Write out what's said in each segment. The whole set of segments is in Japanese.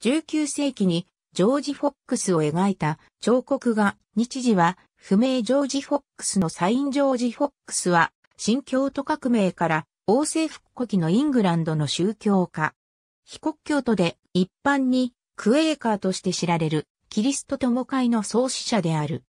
19世紀にジョージ・フォックスを描いた彫刻画、日時は不明ジョージ・フォックスのサイン・ジョージ・フォックスは、新教徒革命から王政復古期のイングランドの宗教家。非国教徒で一般にクエーカーとして知られるキリスト友会の創始者である。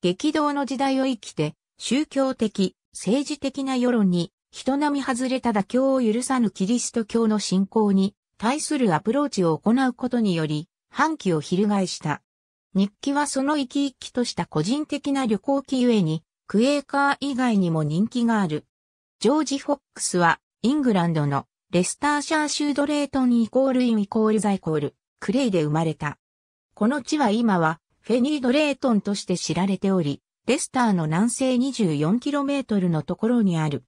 激動の時代を生きて宗教的、政治的な世論に人並み外れた妥協を許さぬキリスト教の信仰に対するアプローチを行うことにより、反旗を翻した。日記はその生き生きとした個人的な旅行記ゆえに、クエーカー以外にも人気がある。ジョージ・フォックスは、イングランドのレスターシャーシュードレートンイコールインイコールザイコール、クレイで生まれた。この地は今は、フェニードレートンとして知られており、レスターの南西 24km のところにある。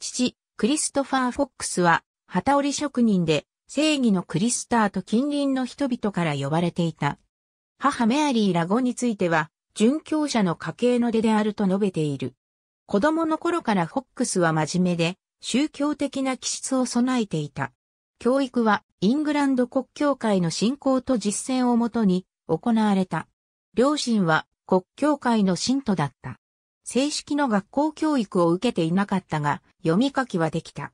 父、クリストファー・フォックスは、旗織職人で、正義のクリスターと近隣の人々から呼ばれていた。母メアリー・ラゴについては、殉教者の家系の出であると述べている。子供の頃からフォックスは真面目で、宗教的な気質を備えていた。教育はイングランド国教会の信仰と実践をもとに行われた。両親は国教会の信徒だった。正式の学校教育を受けていなかったが、読み書きはできた。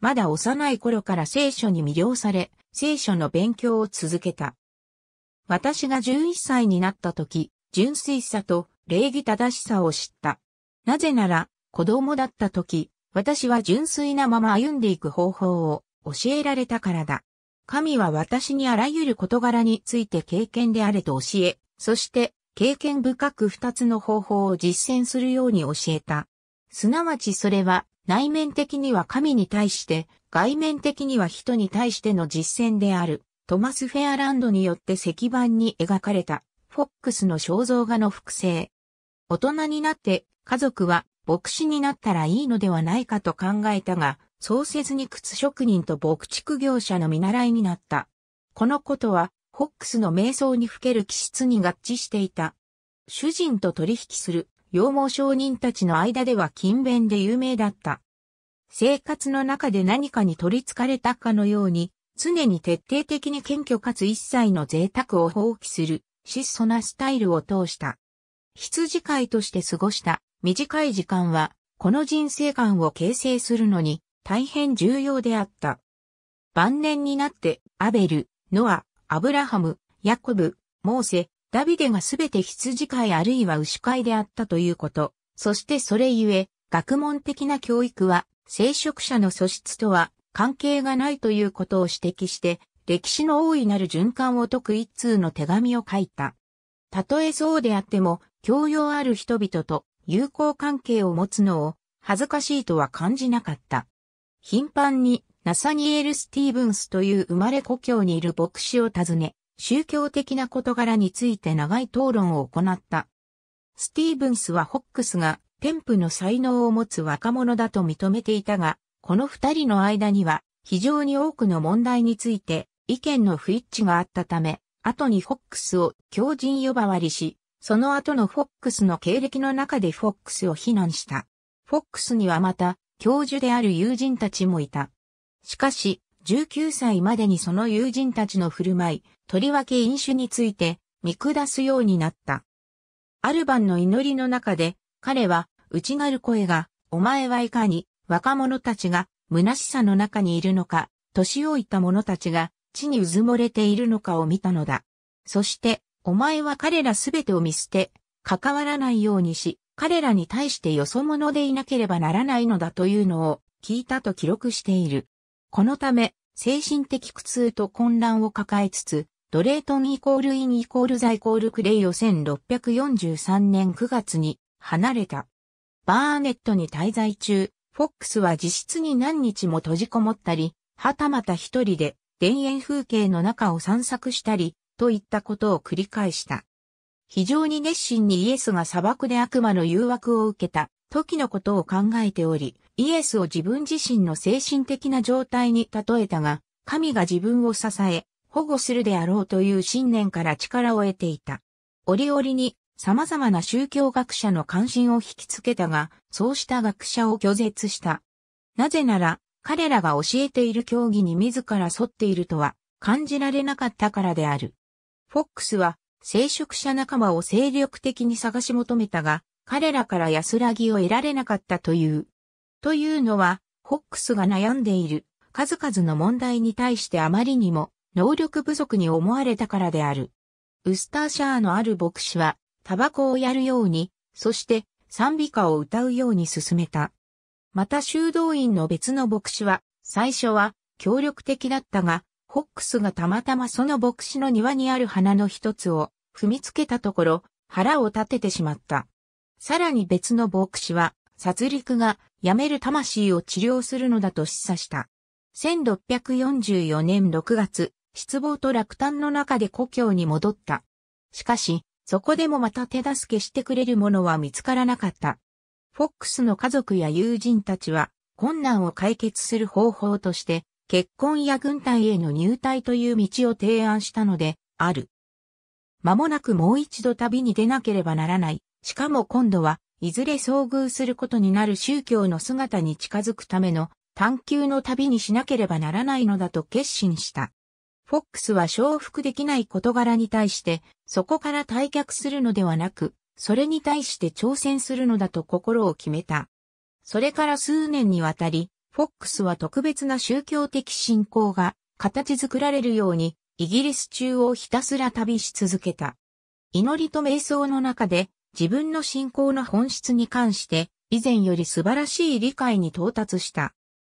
まだ幼い頃から聖書に魅了され、聖書の勉強を続けた。私が11歳になった時、純粋さと礼儀正しさを知った。なぜなら、子供だった時、私は純粋なまま歩んでいく方法を教えられたからだ。神は私にあらゆる事柄について経験であれと教え、そして経験深く二つの方法を実践するように教えた。すなわちそれは内面的には神に対して、外面的には人に対しての実践である、トマス・フェアランドによって石板に描かれた、フォックスの肖像画の複製。大人になって、家族は牧師になったらいいのではないかと考えたが、そうせずに靴職人と牧畜業者の見習いになった。このことは、フォックスの瞑想にふける気質に合致していた。主人と取引する羊毛商人たちの間では勤勉で有名だった。生活の中で何かに取り憑かれたかのように、常に徹底的に謙虚かつ一切の贅沢を放棄する、質素なスタイルを通した。羊飼いとして過ごした短い時間は、この人生観を形成するのに大変重要であった。晩年になって、アベル、ノア、アブラハム、ヤコブ、モーセ、ダビデがすべて羊飼いあるいは牛飼いであったということ。そしてそれゆえ、学問的な教育は、聖職者の素質とは関係がないということを指摘して、歴史の大いなる循環を解く一通の手紙を書いた。たとえそうであっても、教養ある人々と友好関係を持つのを恥ずかしいとは感じなかった。頻繁にナサニエル・スティーブンスという生まれ故郷にいる牧師を訪ね、宗教的な事柄について長い討論を行った。スティーブンスはホックスが天賦の才能を持つ若者だと認めていたが、この二人の間には非常に多くの問題について意見の不一致があったため、後にフォックスを狂人呼ばわりし、その後のフォックスの経歴の中でフォックスを非難した。フォックスにはまた教授である友人たちもいた。しかし、19歳までにその友人たちの振る舞い、とりわけ飲酒について見下すようになった。ある晩の祈りの中で、彼は、内がる声が、お前はいかに、若者たちが、虚しさの中にいるのか、年老いた者たちが、地にうずもれているのかを見たのだ。そして、お前は彼らすべてを見捨て、関わらないようにし、彼らに対してよそ者でいなければならないのだというのを、聞いたと記録している。このため、精神的苦痛と混乱を抱えつつ、ドレートンイコールインイコールザイコールクレイを1643年9月に離れた。バーネットに滞在中、フォックスは自室に何日も閉じこもったり、はたまた一人で田園風景の中を散策したり、といったことを繰り返した。非常に熱心にイエスが砂漠で悪魔の誘惑を受けた時のことを考えており、イエスを自分自身の精神的な状態に例えたが、神が自分を支え、保護するであろうという信念から力を得ていた。折々に様々な宗教学者の関心を引きつけたが、そうした学者を拒絶した。なぜなら、彼らが教えている教義に自ら沿っているとは感じられなかったからである。フォックスは、聖職者仲間を精力的に探し求めたが、彼らから安らぎを得られなかったという。というのは、ホックスが悩んでいる数々の問題に対してあまりにも能力不足に思われたからである。ウスターシャーのある牧師は、タバコをやるように、そして賛美歌を歌うように勧めた。また修道院の別の牧師は、最初は協力的だったが、ホックスがたまたまその牧師の庭にある花の一つを踏みつけたところ、腹を立ててしまった。さらに別の牧師は、殺戮がやめる魂を治療するのだと示唆した。1644年6月、失望と落胆の中で故郷に戻った。しかし、そこでもまた手助けしてくれるものは見つからなかった。フォックスの家族や友人たちは、困難を解決する方法として、結婚や軍隊への入隊という道を提案したので、ある。間もなくもう一度旅に出なければならない。しかも今度はいずれ遭遇することになる宗教の姿に近づくための探求の旅にしなければならないのだと決心した。フォックスは承服できない事柄に対して、そこから退却するのではなく、それに対して挑戦するのだと心を決めた。それから数年にわたり、フォックスは特別な宗教的信仰が形作られるように、イギリス中をひたすら旅し続けた。祈りと瞑想の中で自分の信仰の本質に関して以前より素晴らしい理解に到達した。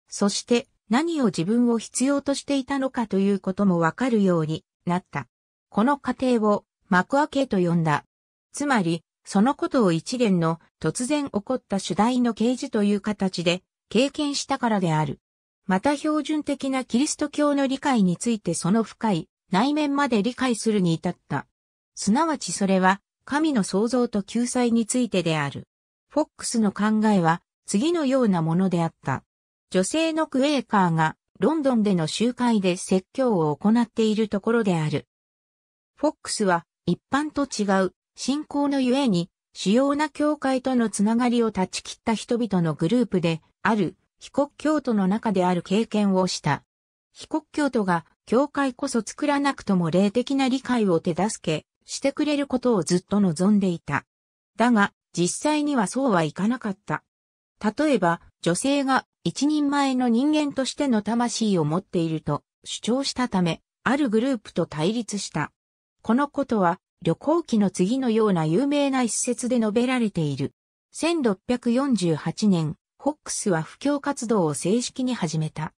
そして何を自分を必要としていたのかということもわかるようになった。この過程を幕開けと呼んだ。つまり、そのことを一連の突然起こった主題の啓示という形で経験したからである。また標準的なキリスト教の理解についてその深い内面まで理解するに至った。すなわちそれは神の創造と救済についてである。フォックスの考えは次のようなものであった。女性のクエーカーがロンドンでの集会で説教を行っているところである。フォックスは一般と違う信仰のゆえに主要な教会とのつながりを断ち切った人々のグループである被告教徒の中である経験をした。被告教徒が教会こそ作らなくとも霊的な理解を手助けしてくれることをずっと望んでいた。だが、実際にはそうはいかなかった。例えば、女性が一人前の人間としての魂を持っていると主張したため、あるグループと対立した。このことは、旅行記の次のような有名な一節で述べられている。1648年、ホックスは布教活動を正式に始めた。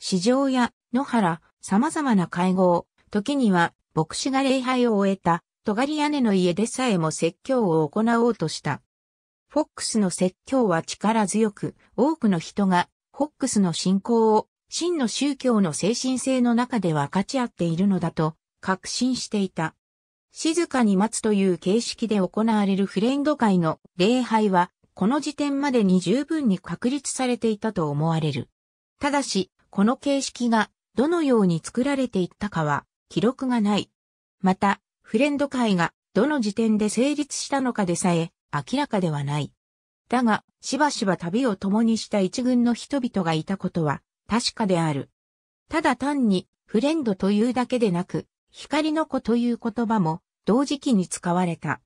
市場や野原、様々な会合、時には牧師が礼拝を終えた、尖り屋根の家でさえも説教を行おうとした。フォックスの説教は力強く、多くの人が、フォックスの信仰を、真の宗教の精神性の中で分かち合っているのだと、確信していた。静かに待つという形式で行われるフレンド会の礼拝は、この時点までに十分に確立されていたと思われる。ただし、この形式がどのように作られていったかは記録がない。また、フレンド会がどの時点で成立したのかでさえ明らかではない。だが、しばしば旅を共にした一軍の人々がいたことは確かである。ただ単にフレンドというだけでなく、光の子という言葉も同時期に使われた。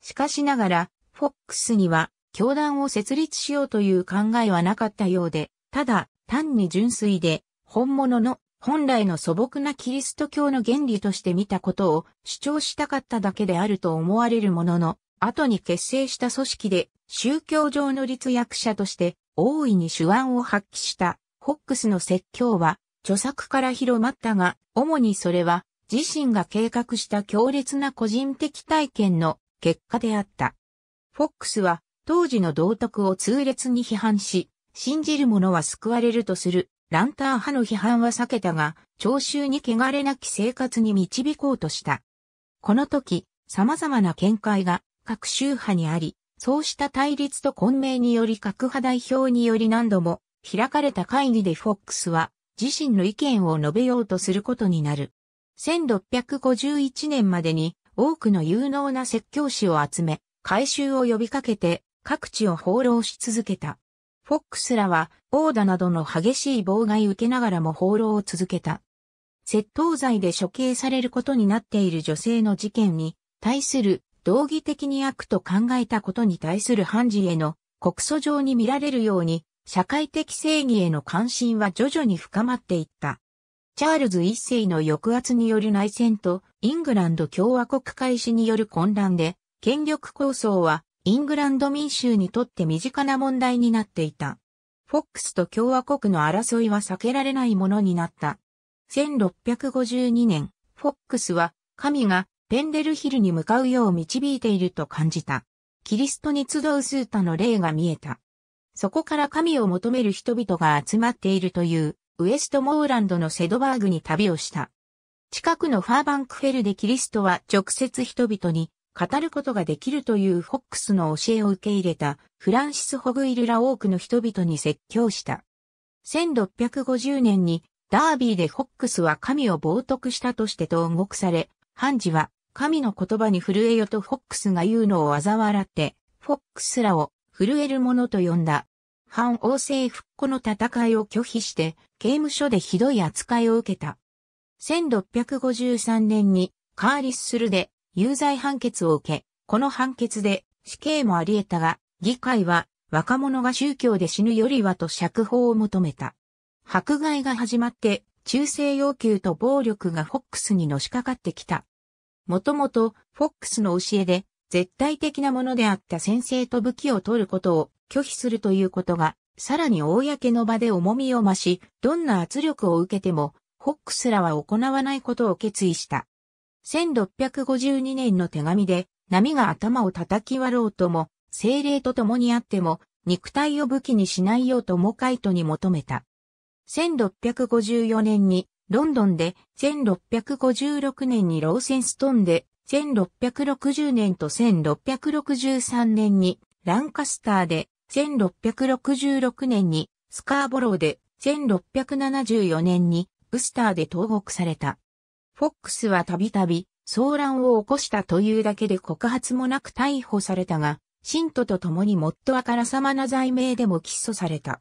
しかしながら、フォックスには教団を設立しようという考えはなかったようで、ただ単に純粋で本物の本来の素朴なキリスト教の原理として見たことを主張したかっただけであると思われるものの、後に結成した組織で宗教上の立役者として大いに手腕を発揮したホックスの説教は著作から広まったが、主にそれは自身が計画した強烈な個人的体験の結果であった。フォックスは当時の道徳を痛烈に批判し、信じる者は救われるとするランター派の批判は避けたが、聴衆に汚れなき生活に導こうとした。この時、様々な見解が各宗派にあり、そうした対立と混迷により各派代表により何度も開かれた会議でフォックスは自身の意見を述べようとすることになる。1651年までに多くの有能な説教師を集め、改修を呼びかけて各地を放浪し続けた。フォックスらは、ーダなどの激しい妨害受けながらも放浪を続けた。窃盗罪で処刑されることになっている女性の事件に対する道義的に悪と考えたことに対する判事への告訴状に見られるように社会的正義への関心は徐々に深まっていった。チャールズ一世の抑圧による内戦とイングランド共和国開始による混乱で権力構想はイングランド民衆にとって身近な問題になっていた。フォックスと共和国の争いは避けられないものになった。1652年、フォックスは神がペンデルヒルに向かうよう導いていると感じた。キリストに集うスータの霊が見えた。そこから神を求める人々が集まっているというウエストモーランドのセドバーグに旅をした。近くのファーバンクフェルでキリストは直接人々に語ることができるというフォックスの教えを受け入れたフランシス・ホグイルら多くの人々に説教した。1650年にダービーでフォックスは神を冒涜したとして投獄され、ハンジは神の言葉に震えよとフォックスが言うのを嘲笑って、フォックスらを震えるものと呼んだ。反王政復古の戦いを拒否して、刑務所でひどい扱いを受けた。1653年にカーリス・スルで有罪判決を受け、この判決で死刑もあり得たが、議会は若者が宗教で死ぬよりはと釈放を求めた。迫害が始まって、忠誠要求と暴力がフォックスにのしかかってきた。もともと、フォックスの教えで、絶対的なものであった先生と武器を取ることを拒否するということが、さらに公の場で重みを増し、どんな圧力を受けても、フォックスらは行わないことを決意した。1652年の手紙で、波が頭を叩き割ろうとも、精霊と共にあっても、肉体を武器にしないようともカイトに求めた。1654年に、ロンドンで、1656年にローセンストンで、1660年と1663年に、ランカスターで、1666年に、スカーボローで、1674年に、ウスターで投獄された。フォックスはたびたび騒乱を起こしたというだけで告発もなく逮捕されたが、信徒と共にもっとあからさまな罪名でも起訴された。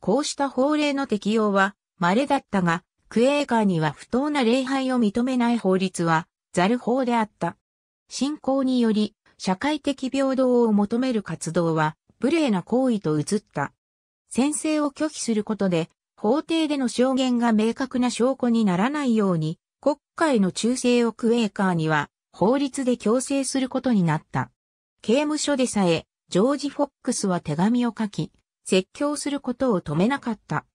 こうした法令の適用は稀だったが、クエーカーには不当な礼拝を認めない法律は、ザル法であった。信仰により、社会的平等を求める活動は、無礼な行為と移った。宣誓を拒否することで、法廷での証言が明確な証拠にならないように、国会の忠誠をクエーカーには法律で強制することになった。刑務所でさえ、ジョージ・フォックスは手紙を書き、説教することを止めなかった。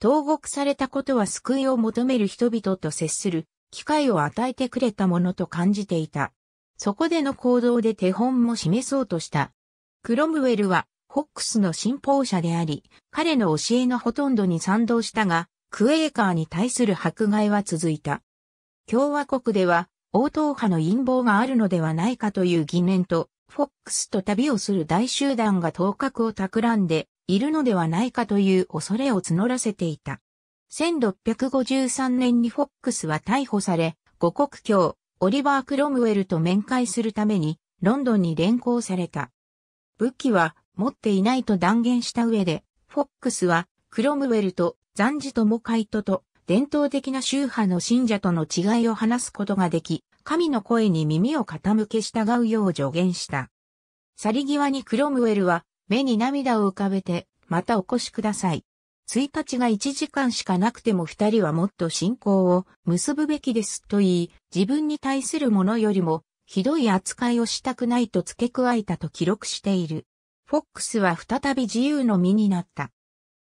投獄されたことは救いを求める人々と接する機会を与えてくれたものと感じていた。そこでの行動で手本も示そうとした。クロムウェルは、フォックスの信奉者であり、彼の教えのほとんどに賛同したが、クエーカーに対する迫害は続いた。共和国では、王答派の陰謀があるのではないかという疑念と、フォックスと旅をする大集団が頭角を企んでいるのではないかという恐れを募らせていた。1653年にフォックスは逮捕され、五国教、オリバー・クロムウェルと面会するために、ロンドンに連行された。武器は持っていないと断言した上で、フォックスは、クロムウェルとザンジとモカイトと伝統的な宗派の信者との違いを話すことができ、神の声に耳を傾け従うよう助言した。去り際にクロムウェルは、目に涙を浮かべて、またお越しください。1日が1時間しかなくても2人はもっと信仰を結ぶべきですと言い、自分に対するものよりも、ひどい扱いをしたくないと付け加えたと記録している。フォックスは再び自由の身になった。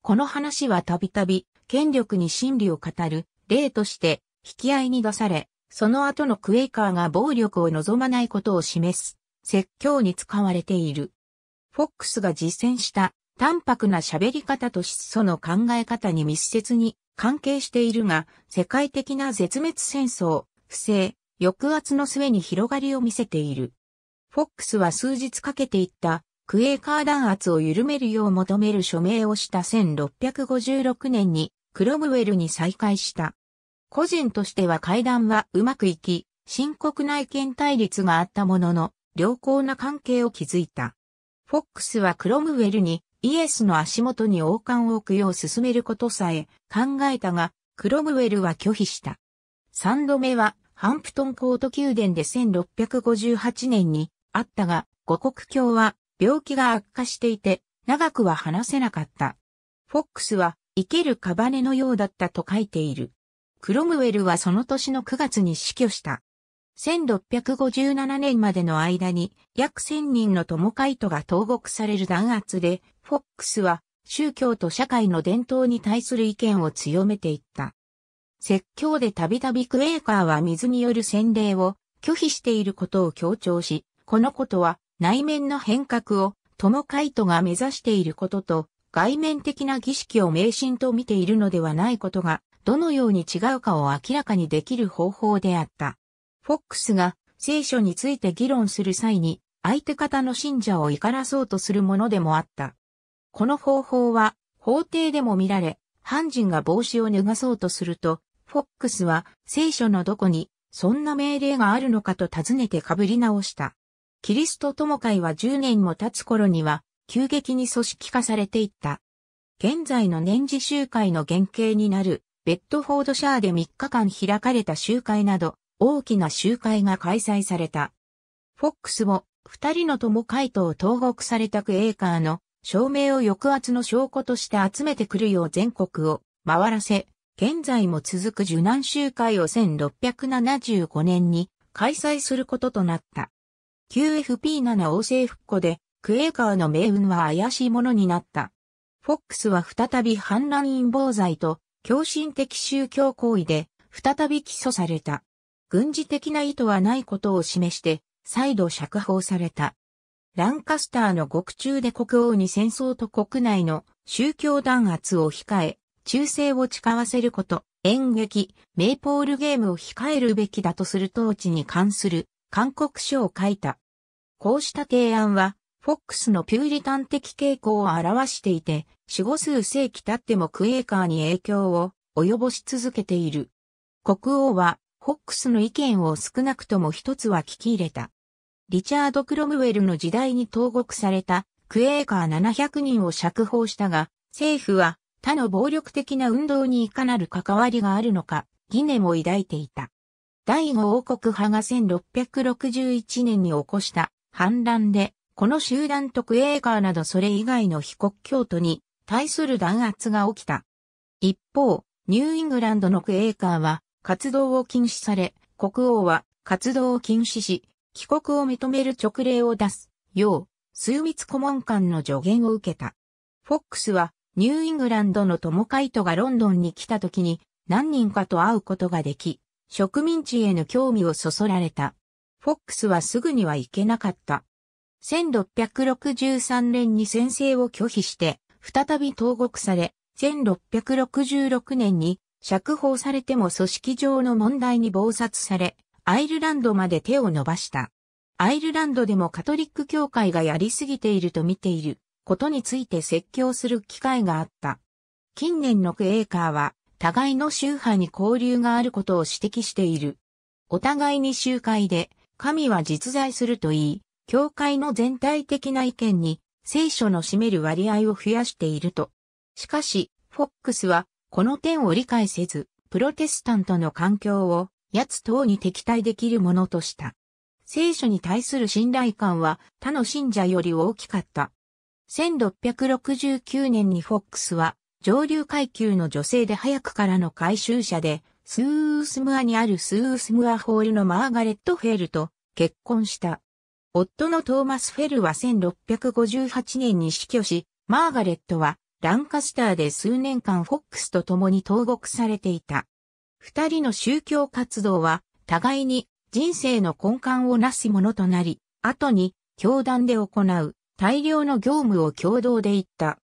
この話はたびたび権力に真理を語る例として引き合いに出され、その後のクエイカーが暴力を望まないことを示す説教に使われている。フォックスが実践した淡白な喋り方と質素の考え方に密接に関係しているが、世界的な絶滅戦争、不正、抑圧の末に広がりを見せている。フォックスは数日かけていったクエーカー弾圧を緩めるよう求める署名をした1656年にクロムウェルに再会した。個人としては会談はうまくいき、深刻な意見対立があったものの、良好な関係を築いた。フォックスはクロムウェルにイエスの足元に王冠を置くよう進めることさえ考えたが、クロムウェルは拒否した。三度目はハンプトンコート宮殿で1658年にあったが、五国教は病気が悪化していて長くは話せなかった。フォックスは生けるカバネのようだったと書いている。クロムウェルはその年の9月に死去した。1657年までの間に約千人のトモカイトが投獄される弾圧で、フォックスは宗教と社会の伝統に対する意見を強めていった。説教でたびたびクエーカーは水による洗礼を拒否していることを強調し、このことは内面の変革をトモカイトが目指していることと外面的な儀式を迷信と見ているのではないことが、どのように違うかを明らかにできる方法であった。フォックスが聖書について議論する際に、相手方の信者を怒らそうとするものでもあった。この方法は、法廷でも見られ、犯人が帽子を脱がそうとすると、フォックスは聖書のどこに、そんな命令があるのかと尋ねて被り直した。キリスト友会は10年も経つ頃には、急激に組織化されていった。現在の年次集会の原型になる、ベッドフォードシャーで3日間開かれた集会など、大きな集会が開催された。フォックスも、二人の友会と投獄されたクエーカーの証明を抑圧の証拠として集めてくるよう全国を回らせ、現在も続く受難集会を1675年に開催することとなった。QFP7 王政復古でクエーカーの命運は怪しいものになった。フォックスは再び反乱陰謀罪と狂信的宗教行為で再び起訴された。軍事的な意図はないことを示して再度釈放された。ランカスターの獄中で国王に戦争と国内の宗教弾圧を控え、忠誠を誓わせること、演劇、メイポールゲームを控えるべきだとする統治に関する勧告書を書いた。こうした提案はフォックスのピューリタン的傾向を表していて、死後数世紀経ってもクエーカーに影響を及ぼし続けている。国王は、フォックスの意見を少なくとも一つは聞き入れた。リチャード・クロムウェルの時代に投獄されたクエーカー700人を釈放したが、政府は他の暴力的な運動にいかなる関わりがあるのか、疑念を抱いていた。第五王国派が1661年に起こした反乱でこの集団特営カーなどそれ以外の被告教徒に対する弾圧が起きた。一方、ニューイングランドのクエーカーは活動を禁止され、国王は活動を禁止し、帰国を認める勅令を出す、よう、数密顧問官の助言を受けた。フォックスは、ニューイングランドの友会トがロンドンに来た時に何人かと会うことができ、植民地への興味をそそられた。フォックスはすぐには行けなかった。1663年に先制を拒否して、再び投獄され、1666年に釈放されても組織上の問題に暴殺され、アイルランドまで手を伸ばした。アイルランドでもカトリック教会がやりすぎていると見ていることについて説教する機会があった。近年のクエーカーは、互いの宗派に交流があることを指摘している。お互いに集会で、神は実在するといい、教会の全体的な意見に聖書の占める割合を増やしていると。しかし、フォックスはこの点を理解せず、プロテスタントの環境を奴等に敵対できるものとした。聖書に対する信頼感は他の信者より大きかった。1669年にフォックスは上流階級の女性で早くからの回収者で、スースムアにあるスースムアホールのマーガレット・フェールと結婚した。夫のトーマス・フェルは1658年に死去し、マーガレットはランカスターで数年間フォックスと共に投獄されていた。二人の宗教活動は互いに人生の根幹をなすものとなり、後に教団で行う大量の業務を共同で行った。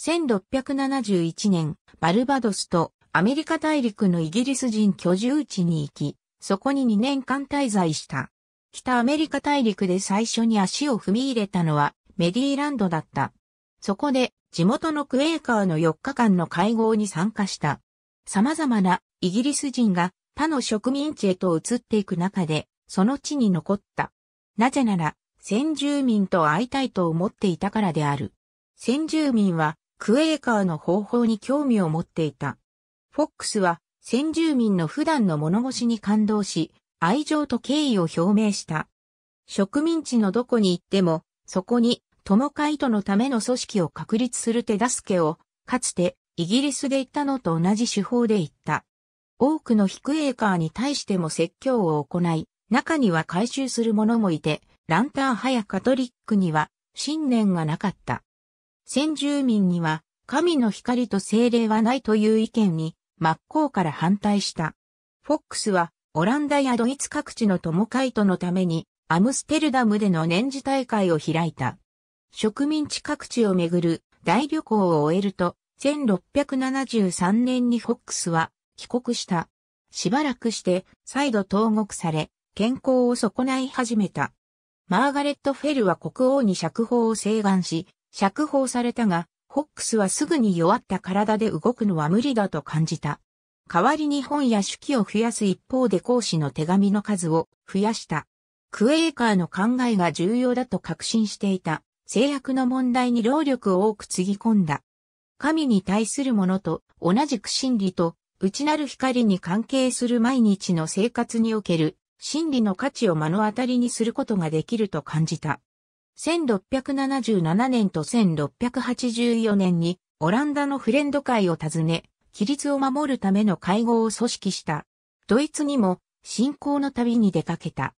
1671年、バルバドスとアメリカ大陸のイギリス人居住地に行き、そこに2年間滞在した。北アメリカ大陸で最初に足を踏み入れたのはメディーランドだった。そこで地元のクエーカーの4日間の会合に参加した。様々なイギリス人が他の植民地へと移っていく中で、その地に残った。なぜなら、先住民と会いたいと思っていたからである。先住民はクエーカーの方法に興味を持っていた。フォックスは先住民の普段の物腰に感動し、愛情と敬意を表明した。植民地のどこに行っても、そこに、友会とのための組織を確立する手助けを、かつて、イギリスで行ったのと同じ手法で言った。多くのヒクエーカーに対しても説教を行い、中には回収する者もいて、ランター派やカトリックには、信念がなかった。先住民には、神の光と精霊はないという意見に、真っ向から反対した。フォックスは、オランダやドイツ各地の友会とのために、アムステルダムでの年次大会を開いた。植民地各地をめぐる大旅行を終えると、1673年にフォックスは帰国した。しばらくして再度投獄され、健康を損ない始めた。マーガレット・フェルは国王に釈放を請願し、釈放されたが、ホックスはすぐに弱った体で動くのは無理だと感じた。代わりに本や手記を増やす一方で講師の手紙の数を増やした。クエーカーの考えが重要だと確信していた制約の問題に労力を多くつぎ込んだ。神に対するものと同じく真理と内なる光に関係する毎日の生活における真理の価値を目の当たりにすることができると感じた。1677年と1684年にオランダのフレンド会を訪ね、規律を守るための会合を組織した。ドイツにも信仰の旅に出かけた。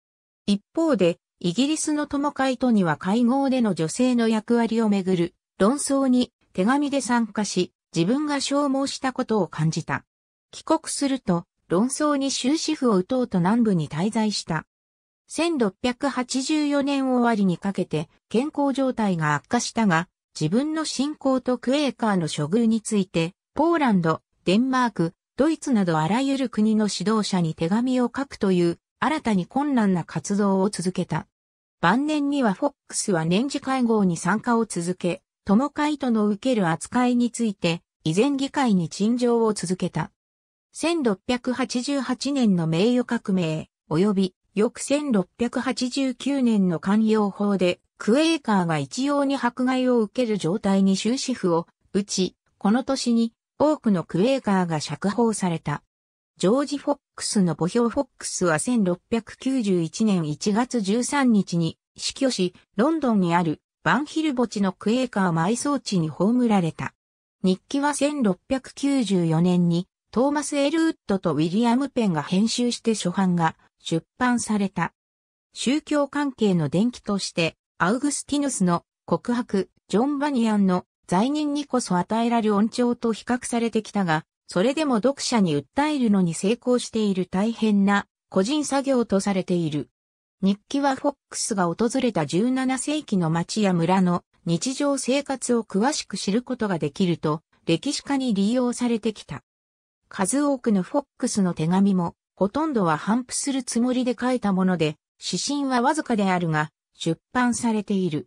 一方で、イギリスの友会とには会合での女性の役割をめぐる論争に手紙で参加し、自分が消耗したことを感じた。帰国すると、論争に終止符を打とうと南部に滞在した。1684年終わりにかけて健康状態が悪化したが、自分の信仰とクエーカーの処遇について、ポーランド、デンマーク、ドイツなどあらゆる国の指導者に手紙を書くという新たに困難な活動を続けた。晩年にはフォックスは年次会合に参加を続け、友会との受ける扱いについて、依然議会に陳情を続けた。1688年の名誉革命、及び翌1689年の官僚法で、クエーカーが一様に迫害を受ける状態に終止符を打ち、この年に多くのクエーカーが釈放された。ジョージ・フォックスの墓標フォックスは1691年1月13日に死去し、ロンドンにあるバンヒル墓地のクエーカー埋葬地に葬られた。日記は1694年にトーマス・エルウッドとウィリアム・ペンが編集して初版が出版された。宗教関係の伝記として、アウグスティヌスの告白、ジョン・バニアンの罪人にこそ与えられ恩寵と比較されてきたが、それでも読者に訴えるのに成功している大変な個人作業とされている。日記はフォックスが訪れた17世紀の町や村の日常生活を詳しく知ることができると歴史家に利用されてきた。数多くのフォックスの手紙もほとんどは反布するつもりで書いたもので、指針はわずかであるが出版されている。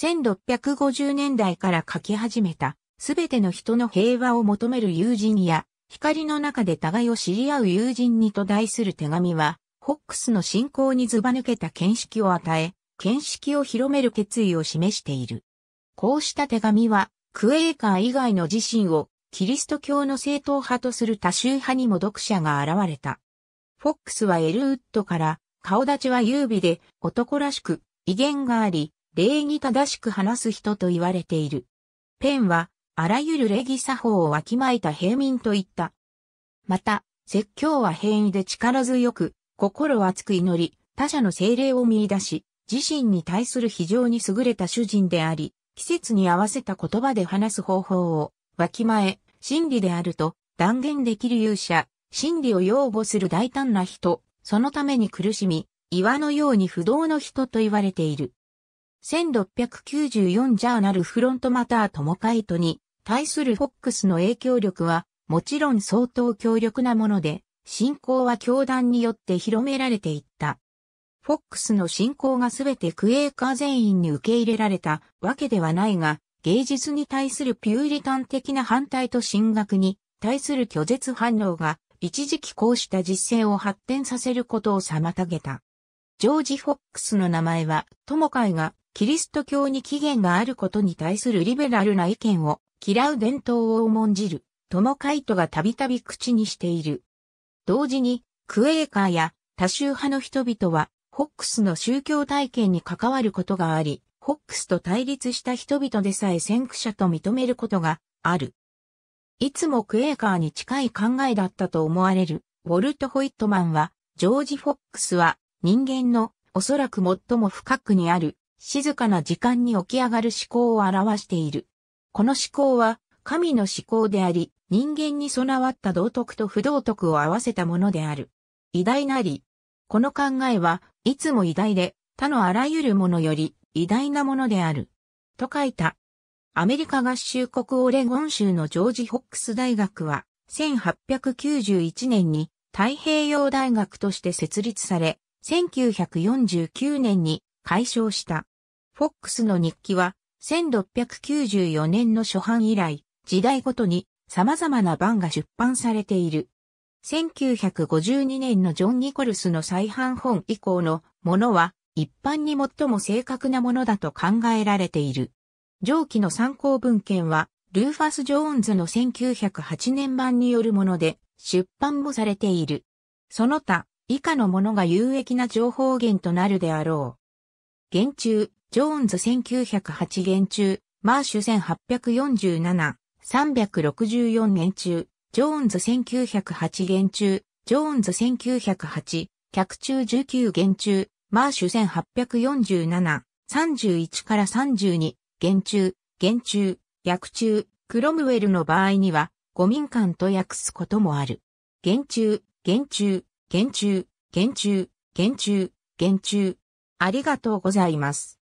1650年代から書き始めた、すべての人の平和を求める友人や、光の中で互いを知り合う友人にと題する手紙は、ホックスの信仰にずば抜けた見識を与え、見識を広める決意を示している。こうした手紙は、クエーカー以外の自身を、キリスト教の正統派とする多州派にも読者が現れた。フォックスはエルウッドから、顔立ちは優美で、男らしく、威厳があり、礼儀正しく話す人と言われている。ペンは、あらゆる礼儀作法をわきまえた平民と言った。また、説教は変異で力強く、心熱く祈り、他者の精霊を見出し、自身に対する非常に優れた主人であり、季節に合わせた言葉で話す方法を、わきまえ、真理であると断言できる勇者、真理を擁護する大胆な人、そのために苦しみ、岩のように不動の人と言われている。1694ジャーナルフロントマタートモカイトに対するフォックスの影響力はもちろん相当強力なもので、信仰は教団によって広められていった。フォックスの信仰がすべてクエーカー全員に受け入れられたわけではないが、芸術に対するピューリタン的な反対と進学に対する拒絶反応が一時期こうした実践を発展させることを妨げた。ジョージ・フォックスの名前は、トモカイがキリスト教に起源があることに対するリベラルな意見を嫌う伝統を重んじる、ともカイトがたびたび口にしている。同時に、クエーカーや多州派の人々は、ホックスの宗教体験に関わることがあり、ホックスと対立した人々でさえ先駆者と認めることがある。いつもクエーカーに近い考えだったと思われる、ウォルト・ホイットマンは、ジョージ・フォックスは人間のおそらく最も深くにある静かな時間に起き上がる思考を表している。この思考は、神の思考であり、人間に備わった道徳と不道徳を合わせたものである。偉大なり。この考えはいつも偉大で、他のあらゆるものより偉大なものである。と書いた。アメリカ合衆国オレゴン州のジョージ・ホックス大学は、1891年に太平洋大学として設立され、1949年に解消した。フォックスの日記は、1694年の初版以来、時代ごとに様々な版が出版されている。1952年のジョン・ニコルスの再版本以降のものは一般に最も正確なものだと考えられている。上記の参考文献は、ルーファス・ジョーンズの1908年版によるもので、出版もされている。その他、以下のものが有益な情報源となるであろう。原中、ジョーンズ1908原中、マーシュ1847、364原中、ジョーンズ1908原中、ジョーンズ1908、客中19原中、マーシュ1847、31から32、原中、原中、薬中、クロムウェルの場合には、五民間と訳すこともある。原中、原中、原中、原中、原中、原中、ありがとうございます。